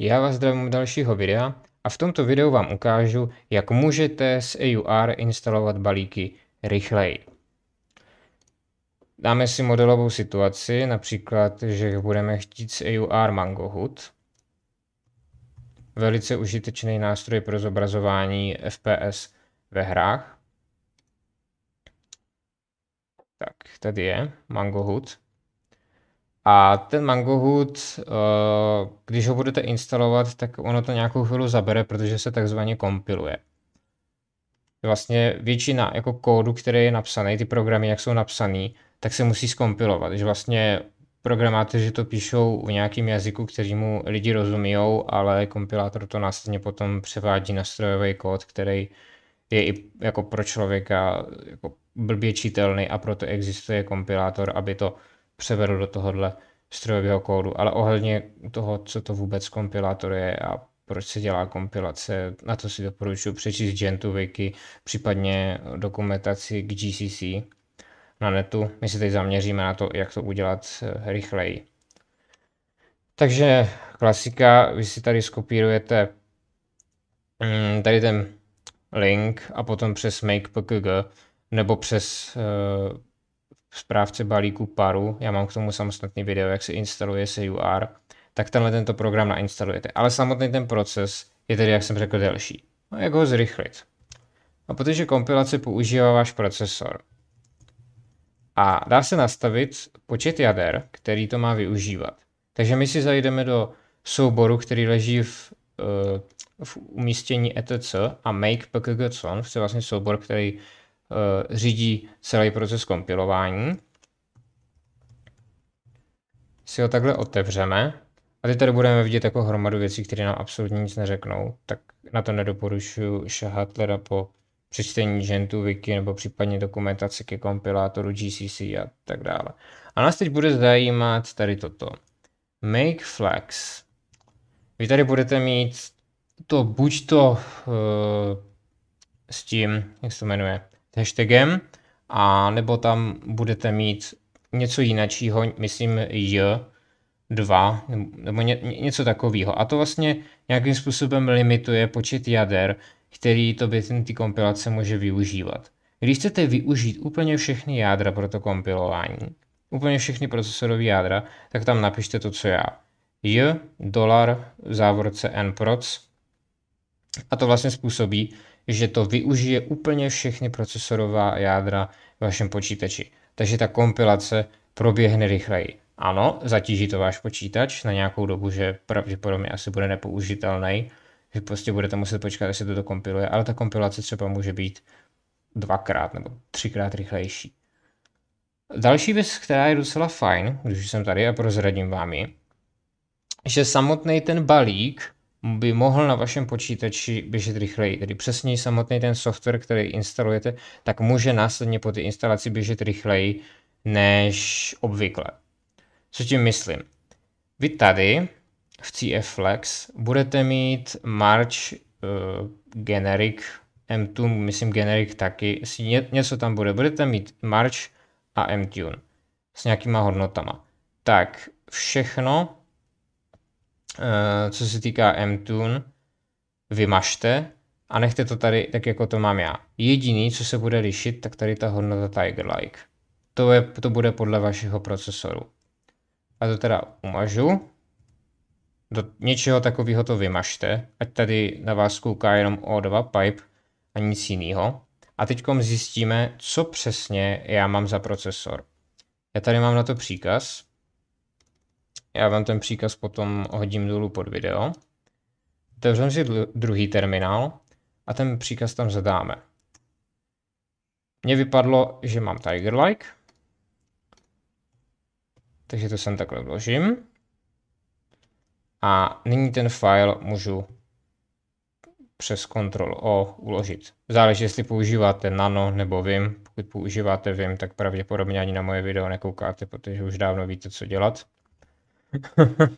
Já vás zdravím u dalšího videa a v tomto videu vám ukážu, jak můžete z AUR instalovat balíky rychleji. Dáme si modelovou situaci, například, že budeme chtít z AUR MangoHood. Velice užitečný nástroj pro zobrazování FPS ve hrách. Tak, tady je MangoHood. A ten Mangohood, eh, když ho budete instalovat, tak ono to nějakou chvíli zabere, protože se takzvaně kompiluje. Vlastně většina jako kódu, který je napsaný, ty programy, jak jsou napsaný, tak se musí skompilovat. Že vlastně programátoři to píšou v nějakém jazyku, kterýmu lidi rozumí, ale kompilátor to následně potom převádí na strojový kód, který je i jako pro člověka jako blbě čitelný a proto existuje kompilátor, aby to převedl do tohohle strojového kódu, ale ohledně toho, co to vůbec kompilátor je a proč se dělá kompilace, na to si doporučuji přečíst Gentoo Wiki, případně dokumentaci k GCC na netu. My se teď zaměříme na to, jak to udělat eh, rychleji. Takže klasika, vy si tady skopírujete mm, tady ten link a potom přes make.pkg nebo přes eh, správce balíku paru, já mám k tomu samostatný video, jak se instaluje se UR, tak tenhle tento program nainstalujete. Ale samotný ten proces je tedy, jak jsem řekl, delší. No, jak ho zrychlit? No, protože kompilace používá váš procesor. A dá se nastavit počet jader, který to má využívat. Takže my si zajdeme do souboru, který leží v, eh, v umístění etc a make pkgcon, což je vlastně soubor, který Eh, řídí celý proces kompilování. Si ho takhle otevřeme. A teď tady budeme vidět jako hromadu věcí, které nám absolutně nic neřeknou. Tak na to nedoporučuji šahat teda po přečtení žentu wiki nebo případně dokumentaci ke kompilátoru GCC a tak dále. A nás teď bude zajímat tady toto. Make flex. Vy tady budete mít to buď to uh, eh, s tím, jak se to jmenuje, hashtagem a nebo tam budete mít něco jiného, myslím J2 nebo ně, něco takového. A to vlastně nějakým způsobem limituje počet jader, který to ty kompilace může využívat. Když chcete využít úplně všechny jádra pro to kompilování, úplně všechny procesorové jádra, tak tam napište to, co já. J, dolar, závorce závorce nproc. A to vlastně způsobí, že to využije úplně všechny procesorová jádra v vašem počítači. Takže ta kompilace proběhne rychleji. Ano, zatíží to váš počítač na nějakou dobu, že pravděpodobně asi bude nepoužitelný, že prostě budete muset počkat, až se to dokompiluje, ale ta kompilace třeba může být dvakrát nebo třikrát rychlejší. Další věc, která je docela fajn, když jsem tady a prozradím vám ji, že samotný ten balík by mohl na vašem počítači běžet rychleji. Tedy přesněji samotný ten software, který instalujete, tak může následně po té instalaci běžet rychleji než obvykle. Co tím myslím? Vy tady v CF Flex budete mít March uh, Generic Mtune, myslím Generic taky, ně, něco tam bude. Budete mít March a Mtune s nějakýma hodnotama. Tak všechno Eh, co se týká mtune, vymažte a nechte to tady tak, jako to mám já. Jediný, co se bude lišit, tak tady ta hodnota Tiger-like. To, je, to bude podle vašeho procesoru. A to teda umažu. Do něčeho takového to vymažte, ať tady na vás kouká jenom O2 pipe a nic jiného. A teď zjistíme, co přesně já mám za procesor. Já tady mám na to příkaz, já vám ten příkaz potom hodím dolů pod video. Otevřeme si druhý terminál a ten příkaz tam zadáme. Mně vypadlo, že mám Tigerlike, takže to sem takhle vložím. A nyní ten file můžu přes Ctrl O uložit. Záleží, jestli používáte Nano nebo Vim. Pokud používáte Vim, tak pravděpodobně ani na moje video nekoukáte, protože už dávno víte, co dělat.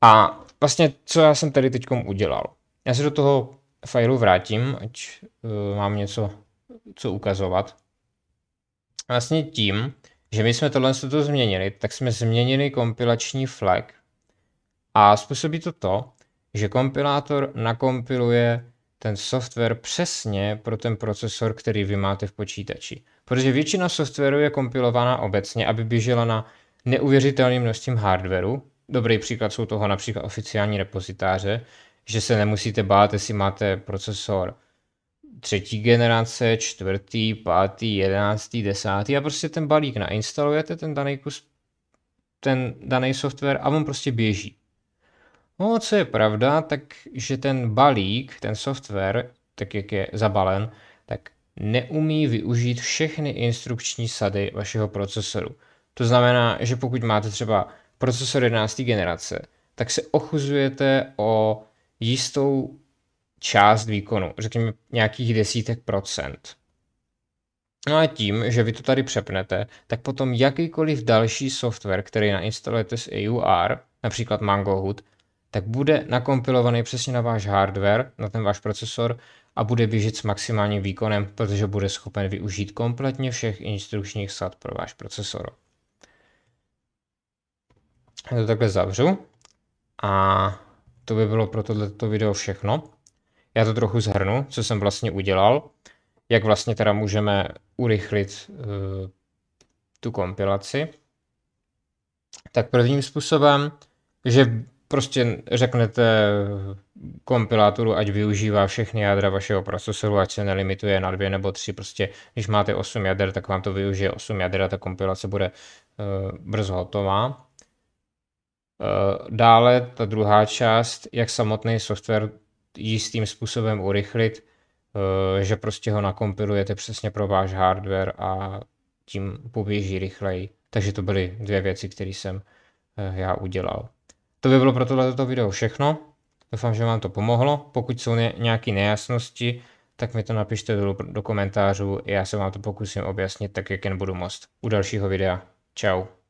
a vlastně, co já jsem tady teď udělal? Já se do toho fajlu vrátím, ať uh, mám něco, co ukazovat. Vlastně tím, že my jsme tohle to změnili, tak jsme změnili kompilační flag a způsobí to to, že kompilátor nakompiluje ten software přesně pro ten procesor, který vy máte v počítači. Protože většina softwaru je kompilována obecně, aby běžela na neuvěřitelným množstvím hardwareu. Dobrý příklad jsou toho například oficiální repozitáře, že se nemusíte bát, jestli máte procesor třetí generace, čtvrtý, pátý, jedenáctý, desátý a prostě ten balík nainstalujete, ten daný kus, ten daný software a on prostě běží. No, co je pravda, tak že ten balík, ten software, tak jak je zabalen, tak neumí využít všechny instrukční sady vašeho procesoru. To znamená, že pokud máte třeba procesor 11. generace, tak se ochuzujete o jistou část výkonu, řekněme nějakých desítek procent. No a tím, že vy to tady přepnete, tak potom jakýkoliv další software, který nainstalujete z AUR, například MangoHood, tak bude nakompilovaný přesně na váš hardware, na ten váš procesor a bude běžet s maximálním výkonem, protože bude schopen využít kompletně všech instrukčních sad pro váš procesor. Já to takhle zavřu a to by bylo pro tohleto video všechno. Já to trochu zhrnu, co jsem vlastně udělal, jak vlastně teda můžeme urychlit uh, tu kompilaci. Tak prvním způsobem, že prostě řeknete kompilátoru, ať využívá všechny jádra vašeho procesoru, ať se nelimituje na dvě nebo tři, prostě když máte 8 jader, tak vám to využije 8 jader a ta kompilace bude uh, brzo hotová. Eh, dále ta druhá část, jak samotný software jistým způsobem urychlit, eh, že prostě ho nakompilujete přesně pro váš hardware a tím poběží rychleji. Takže to byly dvě věci, které jsem eh, já udělal. To by bylo pro tohleto video všechno. Doufám, že vám to pomohlo. Pokud jsou nějaké nejasnosti, tak mi to napište do komentářů. Já se vám to pokusím objasnit tak, jak jen budu moct. U dalšího videa. Ciao.